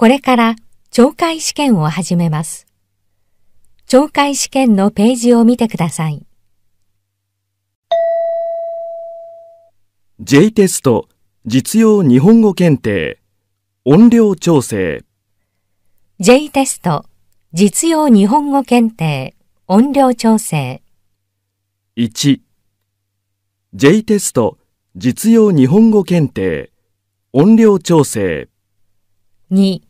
これから懲戒試験を始めます。懲戒試験のページを見てください。J テスト実用日本語検定音量調整 J テスト実用日本語検定音量調整 1J テスト実用日本語検定音量調整2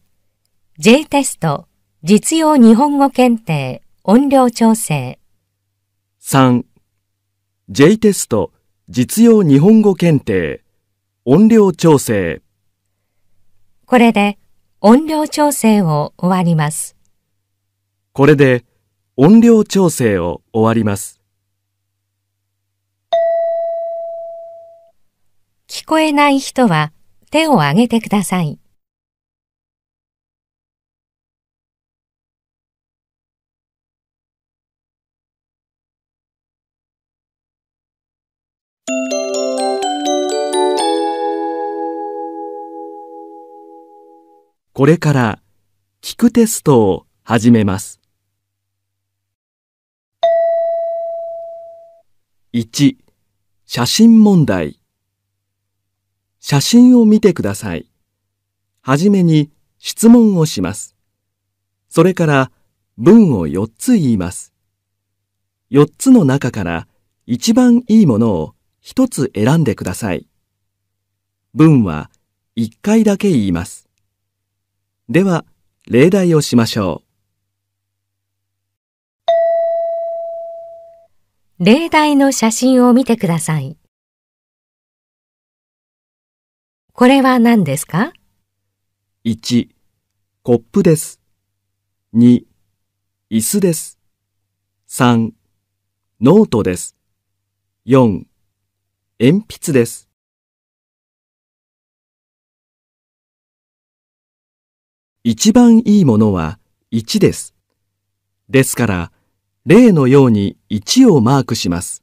J テスト実用日本語検定音量調整 3J テスト実用日本語検定音量調整これで音量調整を終わりますこれで音量調整を終わります聞こえない人は手を挙げてくださいこれから聞くテストを始めます。1写真問題写真を見てください。はじめに質問をします。それから文を4つ言います。4つの中から一番いいものを1つ選んでください。文は1回だけ言います。では、例題をしましょう。例題の写真を見てください。これは何ですか ?1、コップです。2、椅子です。3、ノートです。4、鉛筆です。一番いいものは1です。ですから、例のように1をマークします。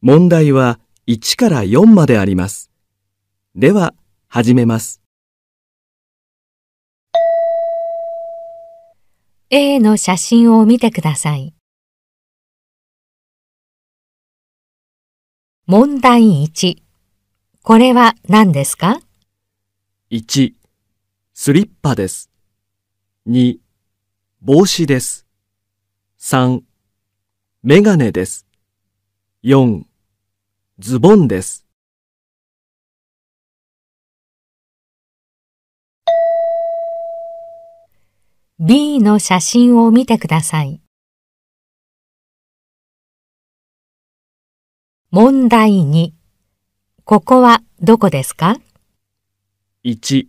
問題は1から4まであります。では、始めます。A の写真を見てください。問題1。これは何ですか1、スリッパです。2、帽子です。3、メガネです。4、ズボンです。B の写真を見てください。問題2、ここはどこですか1、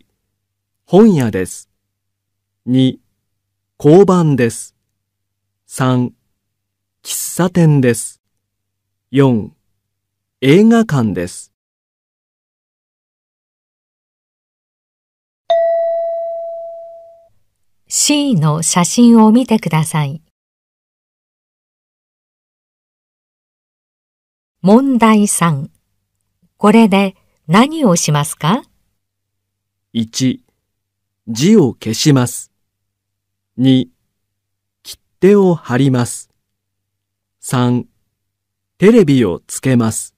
本屋です。2、交番です。3、喫茶店です。4、映画館です。C の写真を見てください。問題3。これで何をしますか1、字を消します。2、切手を貼ります。3、テレビをつけます。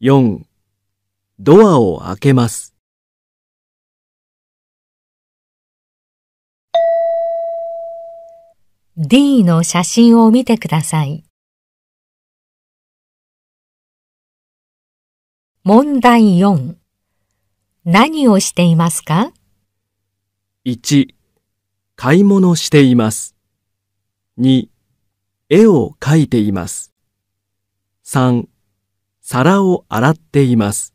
4、ドアを開けます。D の写真を見てください。問題4何をしていますか ?1、買い物しています。2、絵を描いています。3、皿を洗っています。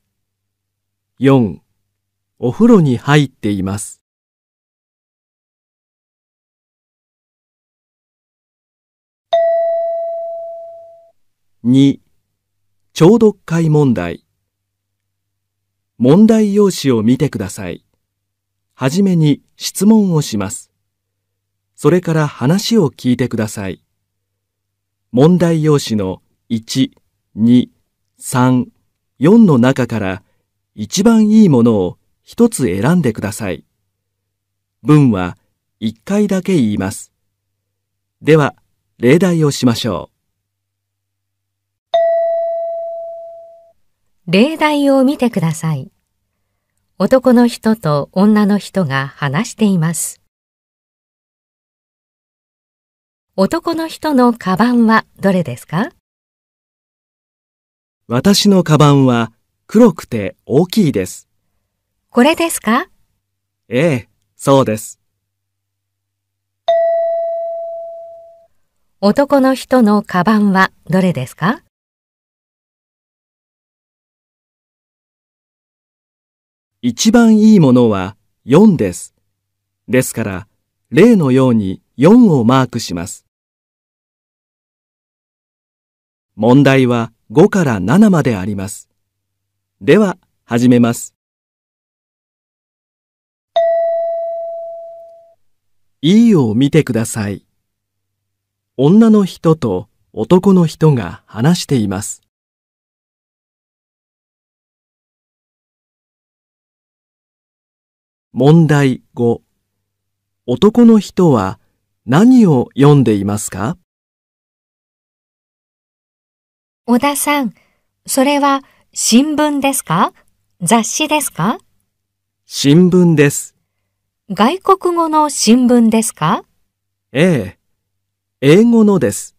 4、お風呂に入っています。2、聴読解問題。問題用紙を見てください。はじめに質問をします。それから話を聞いてください。問題用紙の1、2、3、4の中から一番いいものを一つ選んでください。文は一回だけ言います。では、例題をしましょう。例題を見てください。男の人と女の人が話しています。男の人のカバンはどれですか私のカバンは黒くて大きいです。これですかええ、そうです。男の人のカバンはどれですか一番いいものは4です。ですから、例のように4をマークします。問題は5から7まであります。では、始めます。いいを見てください。女の人と男の人が話しています。問題5男の人は何を読んでいますか小田さん、それは新聞ですか雑誌ですか新聞です。外国語の新聞ですかええ、英語のです。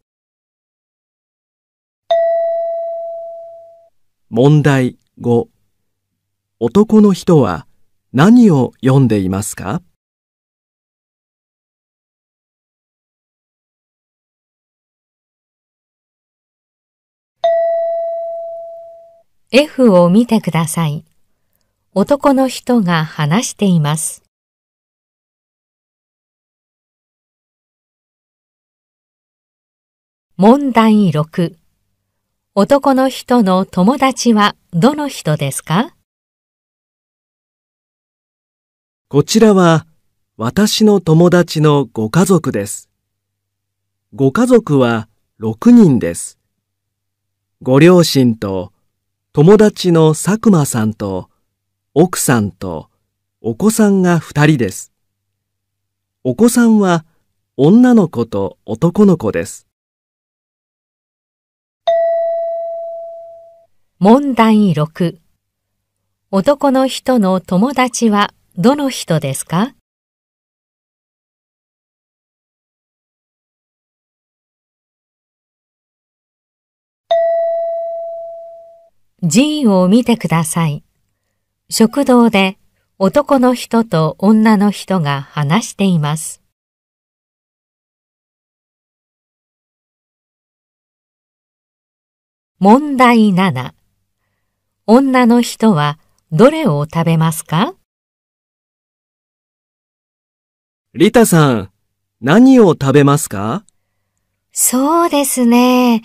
問題5男の人は何を読んでいますか？F を見てください。男の人が話しています。問題6男の人の友達はどの人ですかこちらは私の友達のご家族です。ご家族は6人です。ご両親と友達の佐久間さんと奥さんとお子さんが2人です。お子さんは女の子と男の子です。問題6男の人の友達はどの人ですか字を見てください。食堂で男の人と女の人が話しています。問題7。女の人はどれを食べますかリタさん、何を食べますかそうですね。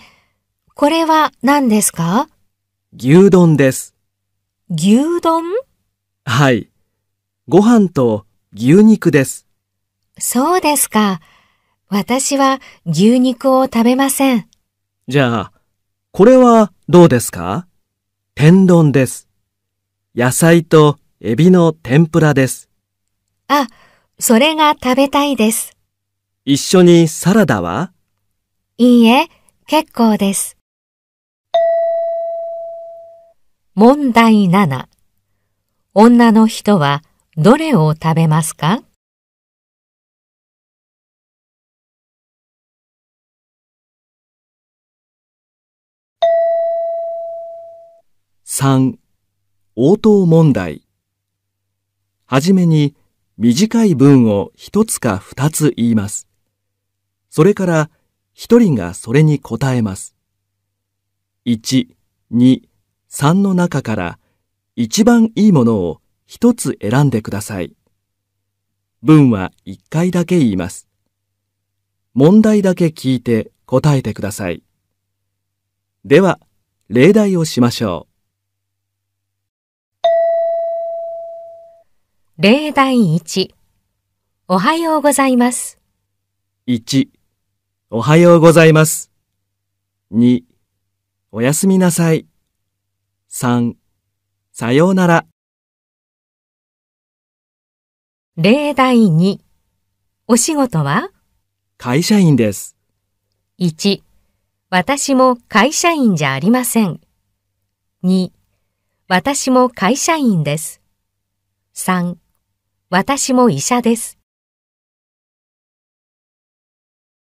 これは何ですか牛丼です。牛丼はい。ご飯と牛肉です。そうですか。私は牛肉を食べません。じゃあ、これはどうですか天丼です。野菜とエビの天ぷらです。あ、それが食べたいです。一緒にサラダはいいえ、結構です。問題7。女の人はどれを食べますか3応答問題はじめに短い文を一つか二つ言います。それから一人がそれに答えます。1、2、3の中から一番いいものを一つ選んでください。文は一回だけ言います。問題だけ聞いて答えてください。では、例題をしましょう。例題1おはようございます。1おはようございます。2おやすみなさい。3さようなら。例題2お仕事は会社員です。1私も会社員じゃありません。2私も会社員です。3私も医者です。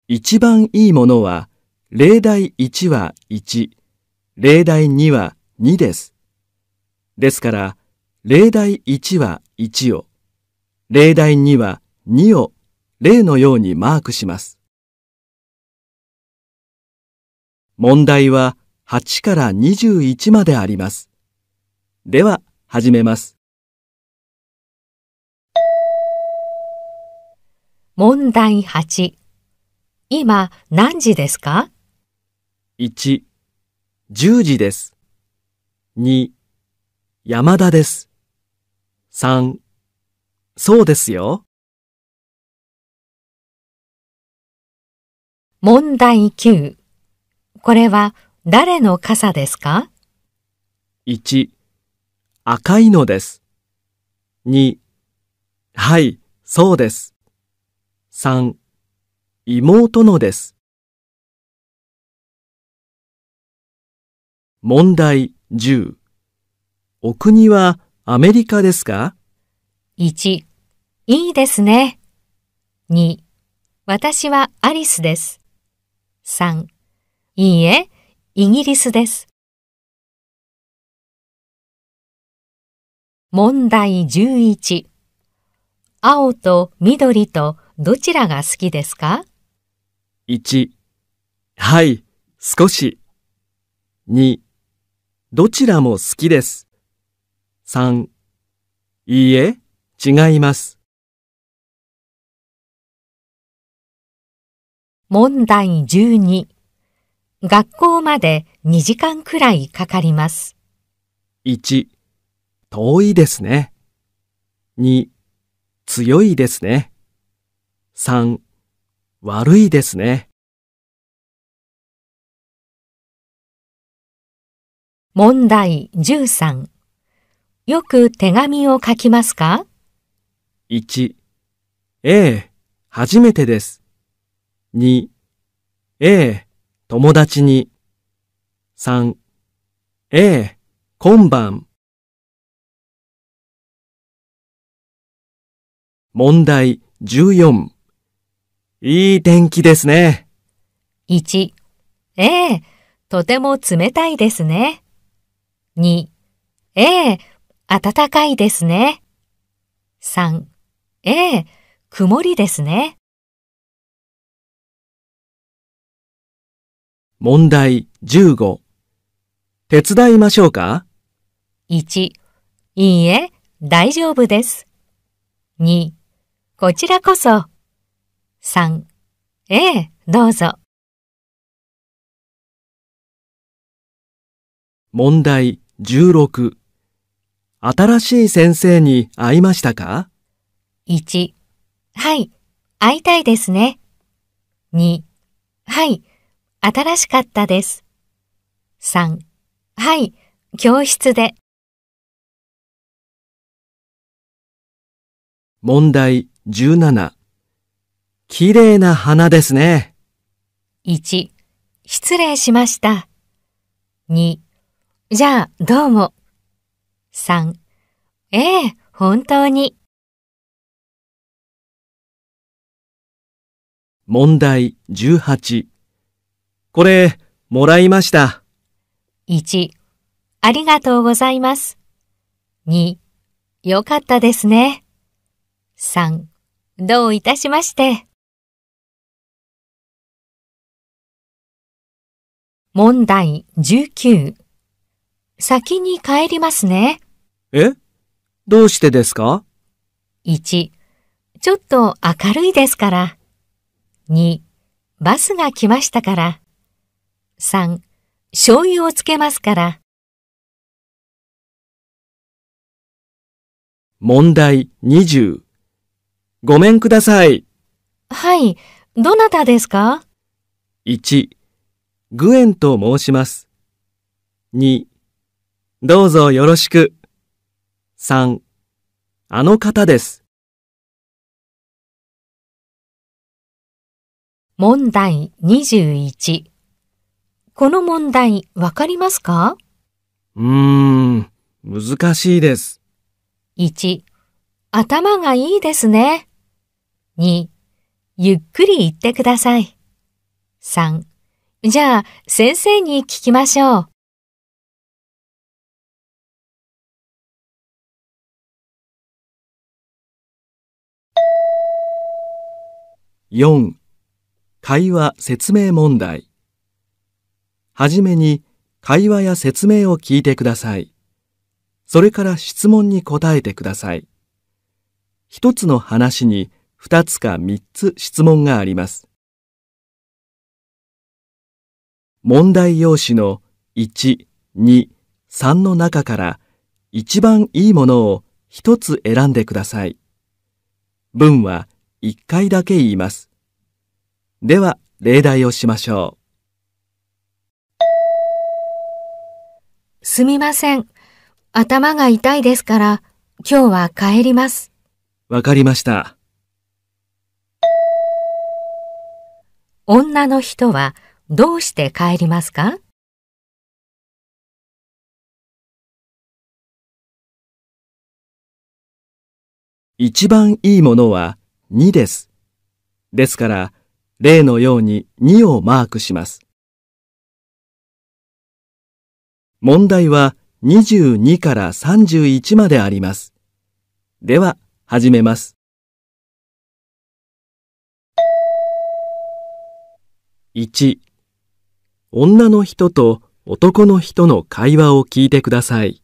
一番いいものは、例題1は1、例題2は2です。ですから、例題1は1を、例題2は2を例のようにマークします。問題は8から21まであります。では、始めます。問題8。今何時ですか ?1、10時です。2、山田です。3、そうですよ。問題9。これは誰の傘ですか ?1、赤いのです。2、はい、そうです。三、妹のです問題10お国はアメリカですか ?1 いいですね2私はアリスです3いいえイギリスです問題11青と緑とどちらが好きですか ?1、はい、少し。2、どちらも好きです。3、いいえ、違います。問題12。学校まで2時間くらいかかります。1、遠いですね。2、強いですね。3、悪いですね。問題13。よく手紙を書きますか ?1、ええ、初めてです。2、ええ、友達に。3、ええ、今晩。問題14。いい天気ですね。1、ええ、とても冷たいですね。2、ええ、暖かいですね。3、ええ、曇りですね。問題15。手伝いましょうか1、いいえ、大丈夫です。2、こちらこそ。三、ええ、どうぞ。問題十六。新しい先生に会いましたか一、はい、会いたいですね。二、はい、新しかったです。三、はい、教室で。問題十七。綺麗な花ですね。1、失礼しました。2、じゃあどうも。3、ええ、本当に。問題18。これ、もらいました。1、ありがとうございます。2、よかったですね。3、どういたしまして。問題19。先に帰りますね。えどうしてですか ?1、ちょっと明るいですから。2、バスが来ましたから。3、醤油をつけますから。問題20。ごめんください。はい、どなたですか ?1、グエンと申します。2、どうぞよろしく。3、あの方です。問題21。この問題わかりますかうーん、難しいです。1、頭がいいですね。2、ゆっくり言ってください。3、じゃあ、先生に聞きましょう。4. 会話説明問題。はじめに会話や説明を聞いてください。それから質問に答えてください。一つの話に二つか三つ質問があります。問題用紙の1、2、3の中から一番いいものを一つ選んでください。文は一回だけ言います。では、例題をしましょう。すみません。頭が痛いですから、今日は帰ります。わかりました。女の人は、どうして帰りますか一番いいものは2です。ですから、例のように2をマークします。問題は22から31まであります。では、始めます。1女の人と男の人の会話を聞いてください。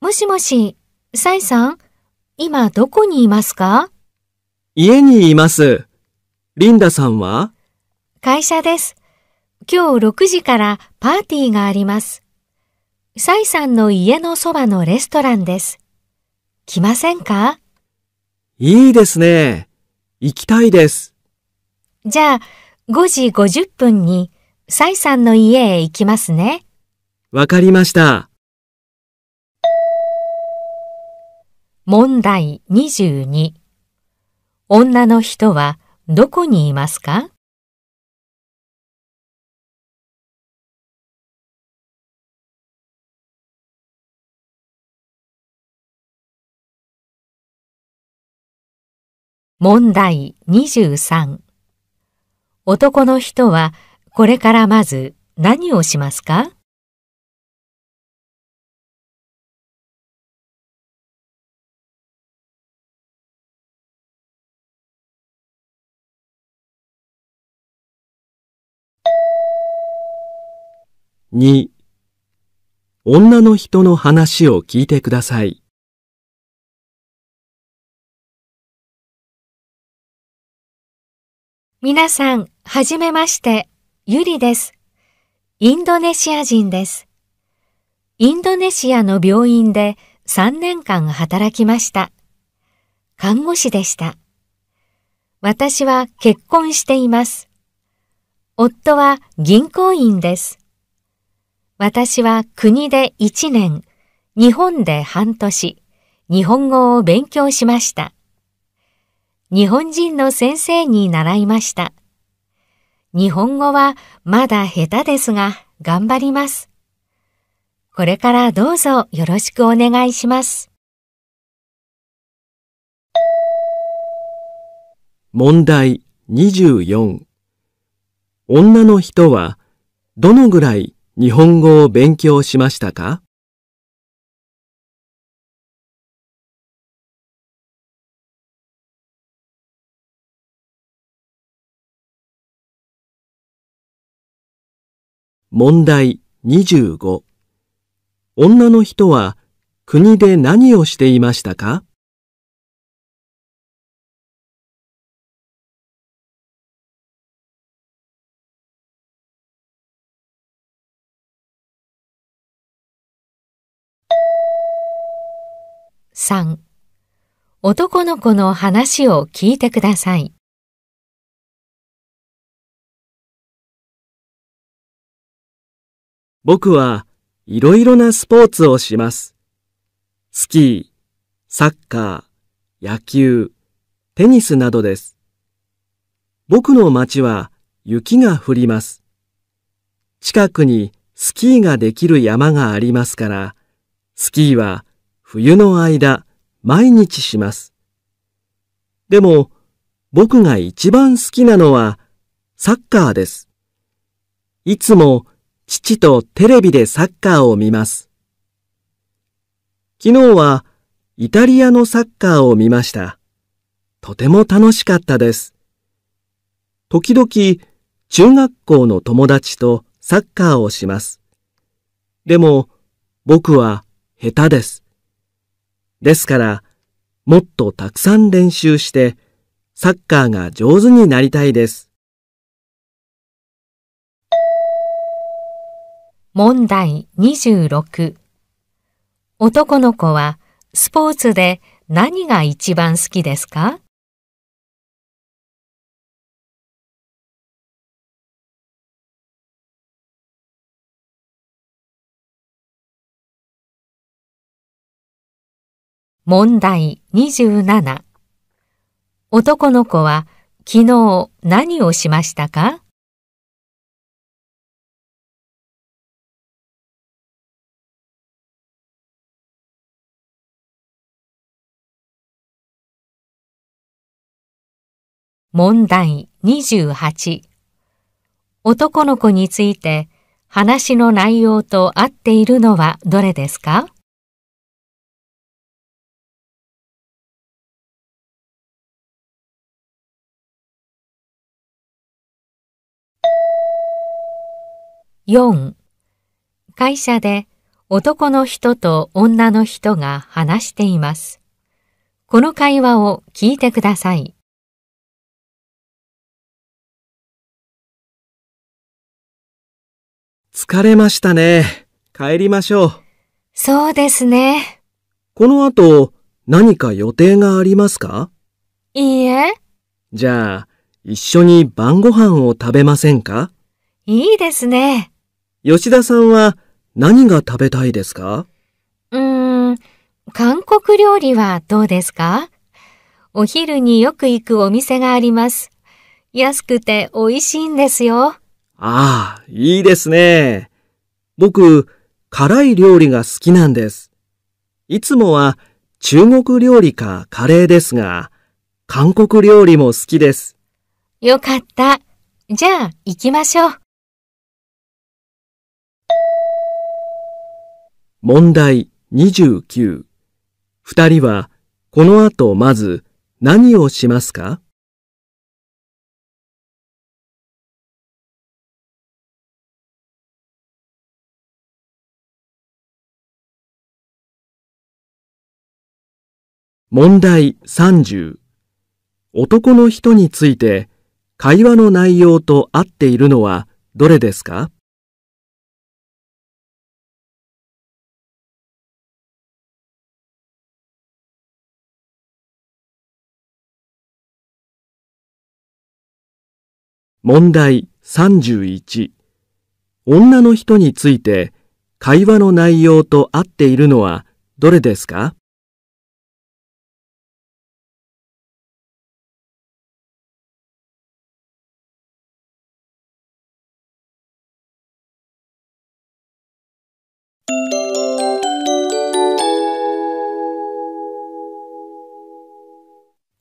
もしもし、サイさん、今どこにいますか家にいます。リンダさんは会社です。今日6時からパーティーがあります。サイさんの家のそばのレストランです。来ませんかいいですね。行きたいです。じゃあ、5時50分に、サイさんの家へ行きますね。わかりました。問題22。女の人はどこにいますか問題23男の人はこれからまず何をしますか2女の人の話を聞いてください。皆さん、はじめまして、ゆりです。インドネシア人です。インドネシアの病院で3年間働きました。看護師でした。私は結婚しています。夫は銀行員です。私は国で1年、日本で半年、日本語を勉強しました。日本人の先生に習いました。日本語はまだ下手ですが頑張ります。これからどうぞよろしくお願いします。問題24女の人はどのぐらい日本語を勉強しましたか問題25女の人は国で何をしていましたか3男の子の話を聞いてください。僕はいろいろなスポーツをします。スキー、サッカー、野球、テニスなどです。僕の町は雪が降ります。近くにスキーができる山がありますから、スキーは冬の間毎日します。でも僕が一番好きなのはサッカーです。いつも父とテレビでサッカーを見ます。昨日はイタリアのサッカーを見ました。とても楽しかったです。時々中学校の友達とサッカーをします。でも僕は下手です。ですからもっとたくさん練習してサッカーが上手になりたいです。問題26男の子はスポーツで何が一番好きですか問題27男の子は昨日何をしましたか問題28男の子について話の内容と合っているのはどれですか4会社で男の人と女の人が話しています。この会話を聞いてください。疲れましたね。帰りましょう。そうですね。この後、何か予定がありますかいいえ。じゃあ、一緒に晩ご飯を食べませんかいいですね。吉田さんは何が食べたいですかうーん、韓国料理はどうですかお昼によく行くお店があります。安くて美味しいんですよ。ああ、いいですね。僕、辛い料理が好きなんです。いつもは中国料理かカレーですが、韓国料理も好きです。よかった。じゃあ、行きましょう。問題29。二人は、この後まず何をしますか問題30男の人について会話の内容と合っているのはどれですか問題31女の人について会話の内容と合っているのはどれですか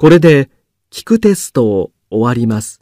これで聞くテストを終わります。